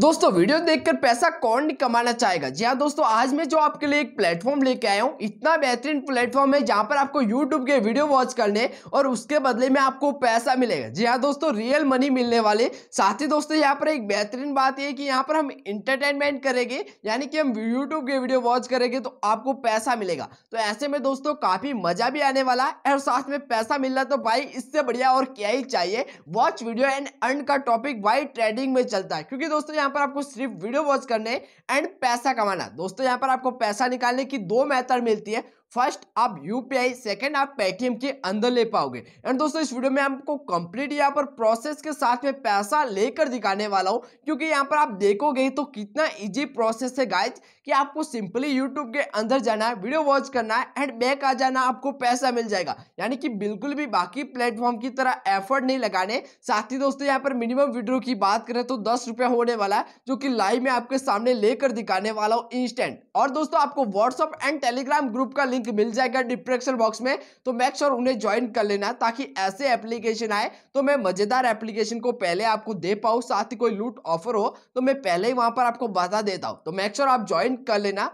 दोस्तों वीडियो देखकर पैसा कौन कमाना चाहेगा जी हाँ दोस्तों आज मैं जो आपके लिए एक प्लेटफॉर्म लेके आया हूँ इतना बेहतरीन प्लेटफॉर्म है जहाँ पर आपको यूट्यूब के वीडियो वॉच करने और उसके बदले में आपको पैसा मिलेगा जी हाँ दोस्तों रियल मनी मिलने वाले साथ ही दोस्तों यहाँ पर एक बेहतरीन बात यह कि यहाँ पर हम इंटरटेनमेंट करेंगे यानी कि हम यूट्यूब के वीडियो वॉच करेंगे तो आपको पैसा मिलेगा तो ऐसे में दोस्तों काफी मजा भी आने वाला है और साथ में पैसा मिल रहा तो भाई इससे बढ़िया और क्या ही चाहिए वॉच वीडियो एंड अर्न का टॉपिक भाई ट्रेडिंग में चलता है क्योंकि दोस्तों यहाँ यहाँ पर आपको सिर्फ वीडियो वॉच करने एंड पैसा कमाना दोस्तों यहाँ पर आपको पैसा निकालने की दो मेथड मिलती है फर्स्ट आप यूपीआई सेकंड आप पेटीएम के अंदर ले पाओगे एंड दोस्तों इस वीडियो में आपको कंप्लीट यहाँ पर प्रोसेस के साथ में पैसा लेकर दिखाने वाला हूँ क्योंकि यहाँ पर आप देखोगे तो कितना इजी प्रोसेस है गाइज कि आपको सिंपली यूट्यूब के अंदर जाना है वीडियो वॉच करना है एंड बैक आ जाना आपको पैसा मिल जाएगा यानी कि बिल्कुल भी बाकी प्लेटफॉर्म की तरह एफर्ट नहीं लगाने साथ ही दोस्तों यहाँ पर मिनिमम विड्रो की बात करें तो दस होने वाला है जो कि लाइव में आपके सामने लेकर दिखाने वाला हूँ इंस्टेंट और दोस्तों आपको व्हाट्सअप एंड टेलीग्राम ग्रुप का लिंक मिल जाएगा डिस्क्रिप्शन बॉक्स में तो मैक श्योर उन्हें ज्वाइन कर लेना ताकि ऐसे एप्लीकेशन आए तो मैं मजेदार एप्लीकेशन को पहले आपको दे पाऊँ साथ ही कोई लूट ऑफर हो तो मैं पहले ही वहां पर आपको बता देता हूँ तो मैक श्योर आप ज्वाइन कर लेना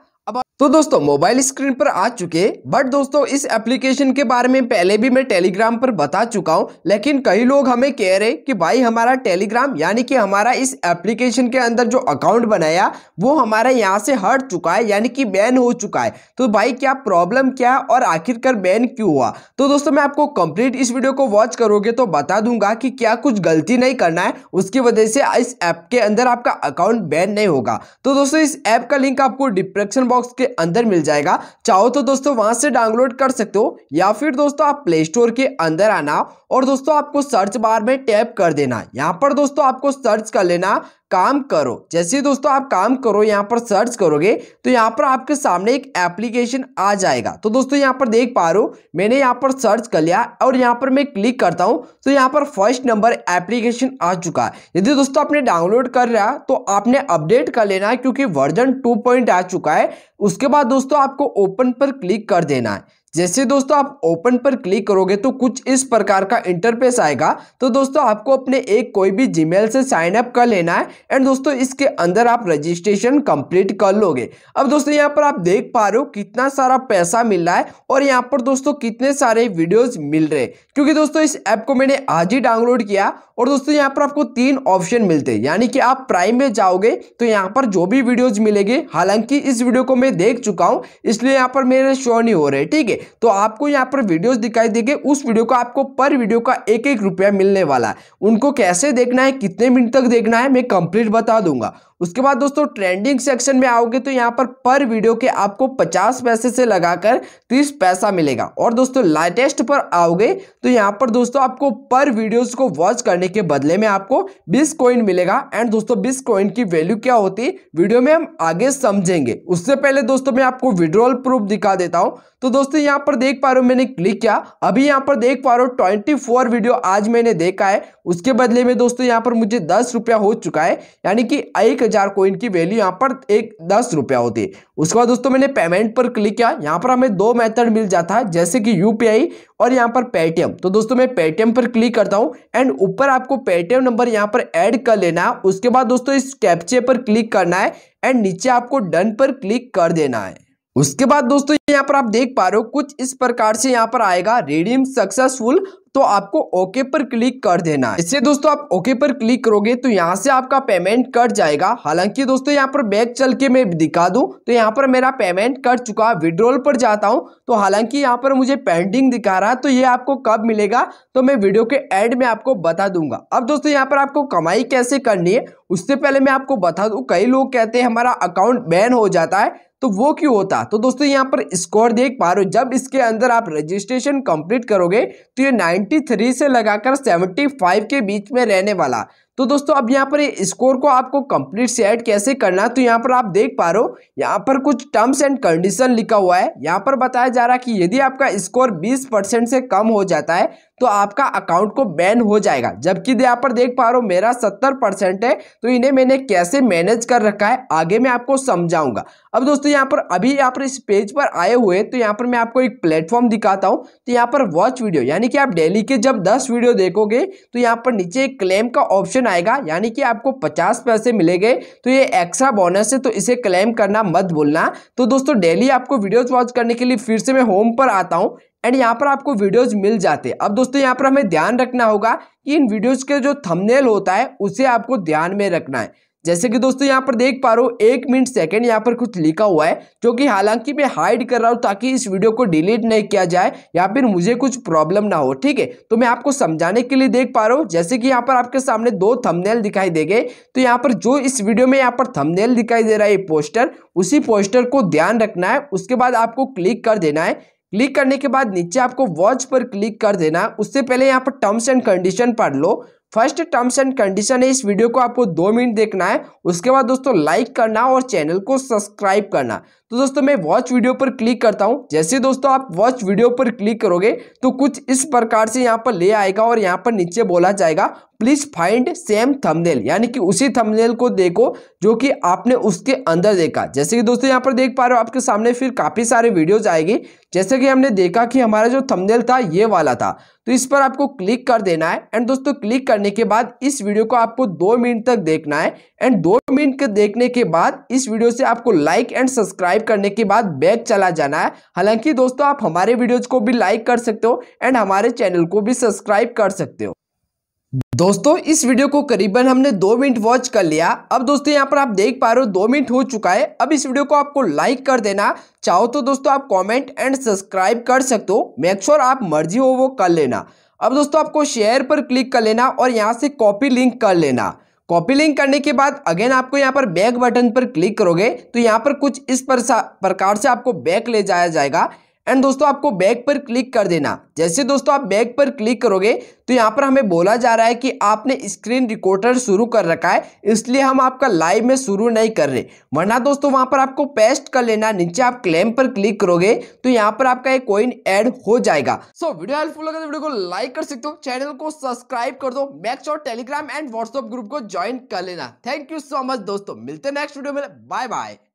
तो दोस्तों मोबाइल स्क्रीन पर आ चुके बट दोस्तों इस एप्लीकेशन के बारे में पहले भी मैं टेलीग्राम पर बता चुका हूं लेकिन कई लोग हमें कह रहे कि भाई हमारा टेलीग्राम यानी कि हमारा इस एप्लीकेशन के अंदर जो अकाउंट बनाया वो हमारे यहां से हट चुका है यानी कि बैन हो चुका है तो भाई क्या प्रॉब्लम क्या और आखिरकार बैन क्यों हुआ तो दोस्तों मैं आपको कंप्लीट इस वीडियो को वॉच करोगे तो बता दूंगा कि क्या कुछ गलती नहीं करना है उसकी वजह से इस ऐप के अंदर आपका अकाउंट बैन नहीं होगा तो दोस्तों इस ऐप का लिंक आपको डिस्क्रिप्शन बॉक्स के अंदर मिल जाएगा चाहो तो दोस्तों वहां से डाउनलोड कर सकते हो या फिर दोस्तों आप प्ले स्टोर के अंदर आना और दोस्तों आपको सर्च बार में टैप कर देना यहाँ पर दोस्तों आपको सर्च कर लेना काम करो जैसे दोस्तों आप काम करो यहाँ पर सर्च करोगे तो यहाँ पर आपके सामने एक एप्लीकेशन आ जाएगा तो दोस्तों यहाँ पर देख पा रहे हो मैंने यहाँ पर सर्च कर लिया और यहाँ पर मैं क्लिक करता हूँ तो यहाँ पर फर्स्ट नंबर एप्लीकेशन आ चुका है यदि दोस्तों आपने डाउनलोड कर रहा तो आपने अपडेट कर लेना है क्योंकि वर्जन टू पॉइंट आ चुका है उसके बाद दोस्तों आपको ओपन पर क्लिक कर देना है जैसे दोस्तों आप ओपन पर क्लिक करोगे तो कुछ इस प्रकार का इंटरफेस आएगा तो दोस्तों आपको अपने एक कोई भी जीमेल से साइन अप कर लेना है एंड दोस्तों इसके अंदर आप रजिस्ट्रेशन कंप्लीट कर लोगे अब दोस्तों यहाँ पर आप देख पा रहे हो कितना सारा पैसा मिल रहा है और यहाँ पर दोस्तों कितने सारे वीडियोज मिल रहे क्योंकि दोस्तों इस ऐप को मैंने आज ही डाउनलोड किया और दोस्तों यहाँ पर आपको तीन ऑप्शन मिलते हैं यानी कि आप प्राइम में जाओगे तो यहाँ पर जो भी वीडियोज मिलेंगे हालांकि इस वीडियो को मैं देख चुका हूँ इसलिए यहाँ पर मेरे शो नहीं हो रहे ठीक है तो आपको यहाँ पर वीडियोस दिखाई देंगे उस वीडियो का आपको पर वीडियो का एक एक रुपया मिलने वाला है उनको कैसे देखना है कितने मिनट तक देखना है मैं कंप्लीट बता दूंगा उसके बाद दोस्तों ट्रेंडिंग सेक्शन में आओगे तो यहाँ पर पर वीडियो के आपको पचास पैसे से लगाकर तीस पैसा मिलेगा और दोस्तों लाइटेस्ट पर आओगे तो यहाँ पर दोस्तों आपको पर वीडियोस को वॉच करने के बदले में आपको बीस कॉइन मिलेगा एंड दोस्तों बीस कॉइन की वैल्यू क्या होती है वीडियो में हम आगे समझेंगे उससे पहले दोस्तों मैं आपको विड्रॉल प्रूफ दिखा देता हूँ तो दोस्तों यहाँ पर देख पा रहे हो मैंने क्लिक किया अभी यहाँ पर देख पा रहे हो ट्वेंटी फोर वीडियो आज मैंने देखा है उसके बदले में दोस्तों यहाँ पर मुझे दस रुपया हो चुका है यानी कि एक हजार कोइन की वैल्यू यहाँ पर एक दस रुपया होती है उसके बाद दोस्तों मैंने पेमेंट पर क्लिक किया यहाँ पर हमें दो मेथड मिल जाता है जैसे कि यूपीआई और यहाँ पर पेटीएम तो दोस्तों मैं पेटीएम पर क्लिक करता हूँ एंड ऊपर आपको पेटीएम नंबर यहाँ पर ऐड कर लेना है उसके बाद दोस्तों इस कैप्चे पर क्लिक करना है एंड नीचे आपको डन पर क्लिक कर देना है उसके बाद दोस्तों यहाँ पर आप देख पा रहे हो कुछ इस प्रकार से यहाँ पर आएगा रिडीम सक्सेसफुल तो आपको ओके पर क्लिक कर देना है इससे दोस्तों आप ओके पर क्लिक करोगे तो यहाँ से आपका पेमेंट कट जाएगा हालांकि दोस्तों यहाँ पर बैग चल के मैं दिखा दूँ तो यहाँ पर मेरा पेमेंट कट चुका विड्रोल पर जाता हूँ तो हालांकि यहाँ पर मुझे पेंडिंग दिखा रहा है तो ये आपको कब मिलेगा तो मैं वीडियो के एंड में आपको बता दूंगा अब दोस्तों यहाँ पर आपको कमाई कैसे करनी है उससे पहले मैं आपको बता दूँ कई लोग कहते हैं हमारा अकाउंट बैन हो जाता है तो वो क्यों होता तो दोस्तों यहाँ पर स्कोर देख पा रहे हो जब इसके अंदर आप रजिस्ट्रेशन कंप्लीट करोगे तो ये 93 से लगाकर 75 के बीच में रहने वाला तो दोस्तों अब यहाँ पर स्कोर को आपको कंप्लीट से ऐड कैसे करना है तो यहाँ पर आप देख पा रहे हो यहाँ पर कुछ टर्म्स एंड कंडीशन लिखा हुआ है यहाँ पर बताया जा रहा है कि यदि आपका स्कोर 20 परसेंट से कम हो जाता है तो आपका अकाउंट को बैन हो जाएगा जबकि यहाँ पर देख पा रहे हो मेरा सत्तर परसेंट है तो इन्हें मैंने कैसे मैनेज कर रखा है आगे मैं आपको समझाऊंगा अब दोस्तों यहाँ पर अभी यहाँ पर इस पेज पर आए हुए तो यहाँ पर मैं आपको एक प्लेटफॉर्म दिखाता हूँ तो यहाँ पर वॉच वीडियो यानी कि आप डेली के जब दस वीडियो देखोगे तो यहाँ पर नीचे एक क्लेम का ऑप्शन ऑप्शन आएगा यानी कि आपको पचास पैसे मिलेंगे तो ये एक्स्ट्रा बोनस है तो इसे क्लेम करना मत बोलना तो दोस्तों डेली आपको वीडियोज वॉच करने के लिए फिर से मैं होम पर आता हूँ एंड यहाँ पर आपको वीडियोज मिल जाते हैं अब दोस्तों यहाँ पर हमें ध्यान रखना होगा कि इन वीडियोज के जो थंबनेल होता है उसे आपको ध्यान में रखना है जैसे कि दोस्तों यहाँ पर देख पा रहा हूँ एक मिनट सेकेंड यहाँ पर कुछ लिखा हुआ है जो कि हालांकि मैं हाइड कर रहा हूँ ताकि इस वीडियो को डिलीट नहीं किया जाए या फिर मुझे कुछ प्रॉब्लम ना हो ठीक है तो मैं आपको समझाने के लिए देख पा रहा हूँ जैसे कि यहाँ पर आपके सामने दो थमनेल दिखाई दे गए तो यहाँ पर जो इस वीडियो में यहाँ पर थमनेल दिखाई दे रहा है पोस्टर उसी पोस्टर को ध्यान रखना है उसके बाद आपको क्लिक कर देना है क्लिक करने के बाद नीचे आपको वॉच पर क्लिक कर देना उससे पहले यहाँ पर टर्म्स एंड कंडीशन पढ़ लो फर्स्ट टर्म्स एंड कंडीशन है इस वीडियो को आपको दो मिनट देखना है उसके बाद दोस्तों लाइक करना और चैनल को सब्सक्राइब करना तो दोस्तों मैं वॉच वीडियो पर क्लिक करता हूँ जैसे दोस्तों आप वॉच वीडियो पर क्लिक करोगे तो कुछ इस प्रकार से यहाँ पर ले आएगा और यहाँ पर नीचे बोला जाएगा प्लीज फाइंड सेम थंबनेल यानी कि उसी थंबनेल को देखो जो कि आपने उसके अंदर देखा जैसे कि दोस्तों यहाँ पर देख पा रहे हो आपके सामने फिर काफ़ी सारे वीडियोज आएगी जैसे कि हमने देखा कि हमारा जो थंबनेल था ये वाला था तो इस पर आपको क्लिक कर देना है एंड दोस्तों क्लिक करने के बाद इस वीडियो को आपको दो मिनट तक देखना है एंड दो मिनट के देखने के बाद इस वीडियो से आपको लाइक एंड सब्सक्राइब सब्सक्राइब करने के बाद बैक चला जाना है हालांकि दोस्तों आप हमारे वीडियोज़ को भी लाइक कर सकते हो एंड हमारे चैनल को भी सब्सक्राइब कर सकते हो दोस्तों इस वीडियो को करीबन हमने दो मिनट वॉच कर लिया अब दोस्तों यहाँ पर आप देख पा रहे हो दो मिनट हो चुका है अब इस वीडियो को आपको लाइक कर देना चाहो तो दोस्तों आप कमेंट एंड सब्सक्राइब कर सकते हो मेक श्योर आप मर्जी हो वो कर लेना अब दोस्तों आपको शेयर पर क्लिक कर लेना और यहाँ से कॉपी लिंक कर लेना कॉपी लिंक करने के बाद अगेन आपको यहाँ पर बैक बटन पर क्लिक करोगे तो यहाँ पर कुछ इस प्रकार से आपको बैक ले जाया जाएगा एंड दोस्तों आपको बैक पर क्लिक कर देना जैसे दोस्तों आप बैक पर क्लिक करोगे तो यहाँ पर हमें बोला जा रहा है कि आपने स्क्रीन रिकॉर्डर शुरू कर रखा है इसलिए हम आपका लाइव में शुरू नहीं कर रहे वरना दोस्तों वहाँ पर आपको पेस्ट कर लेना नीचे आप क्लेम पर क्लिक करोगे तो यहाँ पर आपका एक कॉइन ऐड हो जाएगा सो वीडियो हेल्पफुल लगा तो वीडियो को लाइक कर सकते हो चैनल को सब्सक्राइब कर दो मैक्स और टेलीग्राम एंड व्हाट्सअप ग्रुप को ज्वाइन कर लेना थैंक यू सो मच दोस्तों मिलते हैं नेक्स्ट वीडियो में बाय बाय